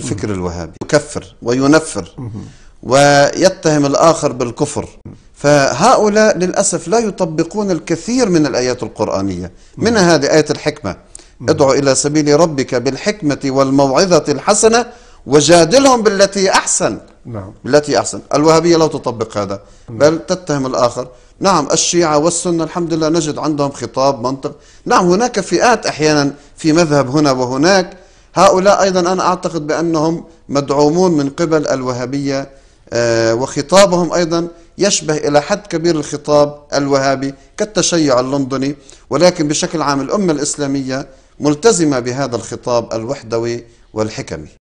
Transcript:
الفكر الوهابي يكفر وينفر ويتهم الآخر بالكفر فهؤلاء للأسف لا يطبقون الكثير من الآيات القرآنية من هذه آية الحكمة ادعو إلى سبيل ربك بالحكمة والموعظة الحسنة وجادلهم بالتي أحسن نعم. بالتي أحسن الوهابية لا تطبق هذا بل تتهم الآخر نعم الشيعة والسنة الحمد لله نجد عندهم خطاب منطق نعم هناك فئات أحيانا في مذهب هنا وهناك هؤلاء أيضا أنا أعتقد بأنهم مدعومون من قبل الوهابية آه، وخطابهم أيضا يشبه إلى حد كبير الخطاب الوهابي كالتشيع اللندني ولكن بشكل عام الأمة الإسلامية ملتزمة بهذا الخطاب الوحدوي والحكمي